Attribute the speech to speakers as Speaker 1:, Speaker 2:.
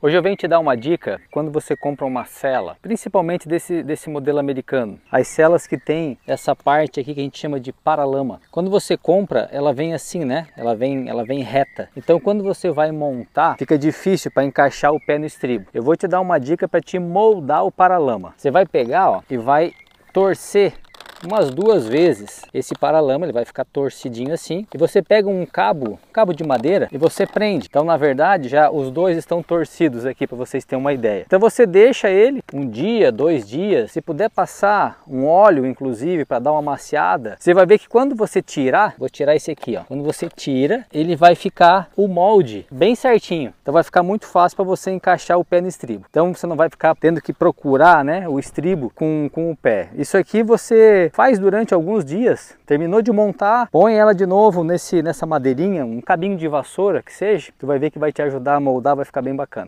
Speaker 1: Hoje eu venho te dar uma dica quando você compra uma cela, principalmente desse, desse modelo americano. As celas que tem essa parte aqui que a gente chama de paralama. Quando você compra, ela vem assim, né? Ela vem, ela vem reta. Então quando você vai montar, fica difícil para encaixar o pé no estribo. Eu vou te dar uma dica para te moldar o paralama. Você vai pegar ó, e vai torcer umas duas vezes esse paralama, ele vai ficar torcidinho assim. E você pega um cabo, cabo de madeira, e você prende. Então, na verdade, já os dois estão torcidos aqui para vocês terem uma ideia. Então, você deixa ele um dia, dois dias. Se puder passar um óleo, inclusive, para dar uma maciada, você vai ver que quando você tirar, vou tirar esse aqui, ó. Quando você tira, ele vai ficar o molde bem certinho. Então, vai ficar muito fácil para você encaixar o pé no estribo. Então, você não vai ficar tendo que procurar, né, o estribo com, com o pé. Isso aqui você faz durante alguns dias, terminou de montar, põe ela de novo nesse, nessa madeirinha, um cabinho de vassoura que seja, tu vai ver que vai te ajudar a moldar, vai ficar bem bacana.